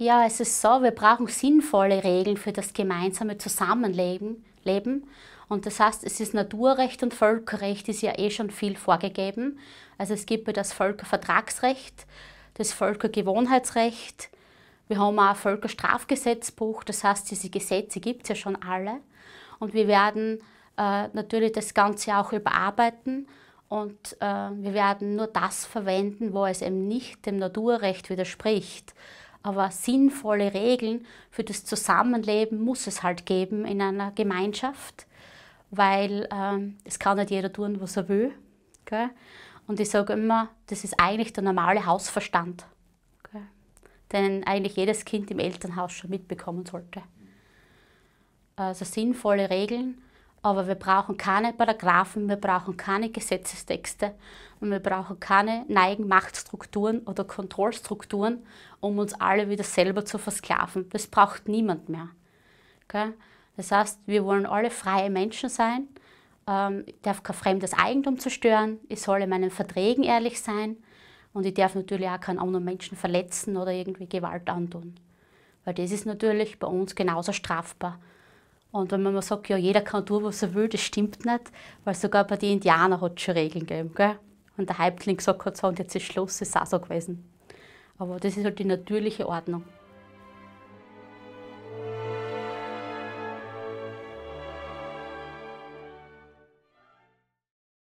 Ja, es ist so, wir brauchen sinnvolle Regeln für das gemeinsame Zusammenleben. Leben. Und das heißt, es ist Naturrecht und Völkerrecht ist ja eh schon viel vorgegeben. Also es gibt ja das Völkervertragsrecht, das Völkergewohnheitsrecht. Wir haben auch ein Völkerstrafgesetzbuch, das heißt, diese Gesetze gibt es ja schon alle. Und wir werden äh, natürlich das Ganze auch überarbeiten und äh, wir werden nur das verwenden, wo es eben nicht dem Naturrecht widerspricht aber sinnvolle Regeln für das Zusammenleben muss es halt geben in einer Gemeinschaft, weil ähm, es kann nicht jeder tun, was er will. Gell? Und ich sage immer, das ist eigentlich der normale Hausverstand, gell? den eigentlich jedes Kind im Elternhaus schon mitbekommen sollte. Also sinnvolle Regeln aber wir brauchen keine Paragraphen, wir brauchen keine Gesetzestexte und wir brauchen keine neigen Machtstrukturen oder Kontrollstrukturen, um uns alle wieder selber zu versklaven. Das braucht niemand mehr. Okay? Das heißt, wir wollen alle freie Menschen sein. Ähm, ich darf kein fremdes Eigentum zerstören. Ich soll in meinen Verträgen ehrlich sein. Und ich darf natürlich auch keinen anderen Menschen verletzen oder irgendwie Gewalt antun. Weil das ist natürlich bei uns genauso strafbar und wenn man mal sagt, ja, jeder kann tun, was er will, das stimmt nicht, weil sogar bei den Indianern hat es schon Regeln gegeben. Gell? Und der Häuptling gesagt hat, so, und jetzt ist Schluss, ist auch so gewesen. Aber das ist halt die natürliche Ordnung.